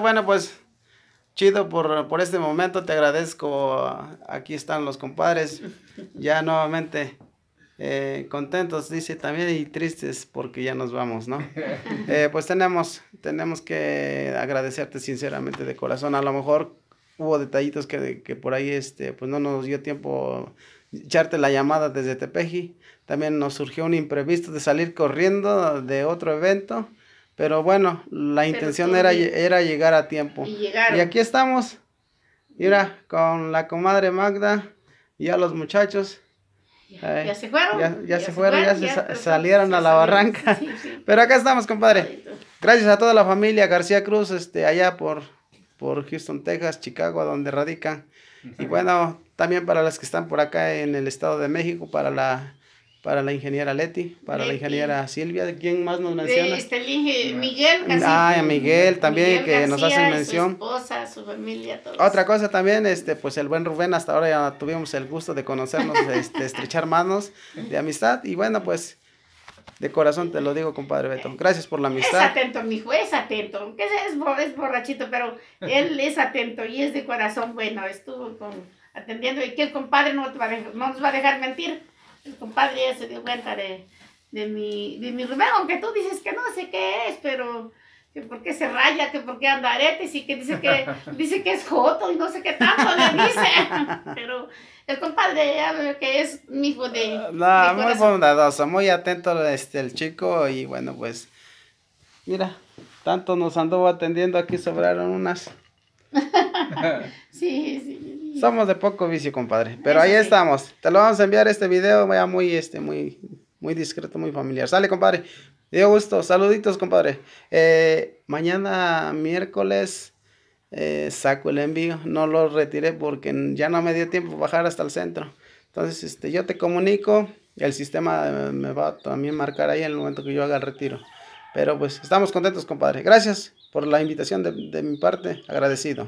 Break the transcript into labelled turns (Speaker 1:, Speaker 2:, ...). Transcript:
Speaker 1: bueno, pues chido por, por este momento, te agradezco. Aquí están los compadres, ya nuevamente eh, contentos, dice también, y tristes porque ya nos vamos, ¿no? Eh, pues tenemos, tenemos que agradecerte sinceramente de corazón. A lo mejor hubo detallitos que, que por ahí este, pues no nos dio tiempo echarte la llamada desde Tepeji. También nos surgió un imprevisto de salir corriendo de otro evento pero bueno, la intención era, era llegar a tiempo. Y, aquí estamos. Mira, con la comadre Magda y a los muchachos. Ya, se fueron. Ya, se, fueron, ya, se salieron a la barranca. Pero acá estamos, compadre. Gracias a toda la familia García Cruz, este, allá por, por Houston, Texas, Chicago, donde radican. Y bueno, también para las que están por acá en el Estado de México, para la para la ingeniera Leti, para la ingeniera Silvia, ¿quién más nos menciona? Este,
Speaker 2: Miguel Ah, Miguel también que nos hacen mención. Su esposa, su familia, todos.
Speaker 1: Otra cosa también, este, pues el buen Rubén, hasta ahora ya tuvimos el gusto de conocernos, de, este, estrechar manos, de amistad y bueno, pues de corazón te lo digo, compadre Beto. Gracias por la amistad. Es
Speaker 2: atento, mi hijo, es atento. Aunque es, es borrachito, pero él es atento y es de corazón bueno. Estuvo con, atendiendo y que el compadre no nos va a dejar mentir el compadre ya se dio cuenta de, mi, de mi aunque tú dices que no sé qué es, pero que por qué se raya, que por qué anda aretes y que dice que, dice que es joto y no sé qué tanto le dice. Pero el compadre ya ve que es mi hijo ah, de...
Speaker 1: no, muy bondadoso, muy atento este, el chico y bueno, pues mira, tanto nos anduvo atendiendo aquí, sobraron unas.
Speaker 2: Sí, sí, somos
Speaker 1: de poco vicio, compadre. Pero ahí estamos. Te lo vamos a enviar este video vaya muy, este, muy, muy discreto, muy familiar. Sale, compadre. Dio gusto. Saluditos, compadre. Eh, mañana miércoles eh, saco el envío. No lo retiré porque ya no me dio tiempo bajar hasta el centro. Entonces, este, yo te comunico. El sistema eh, me va a también marcar ahí en el momento que yo haga el retiro. Pero pues estamos contentos, compadre. Gracias por la invitación de, de mi parte. Agradecido.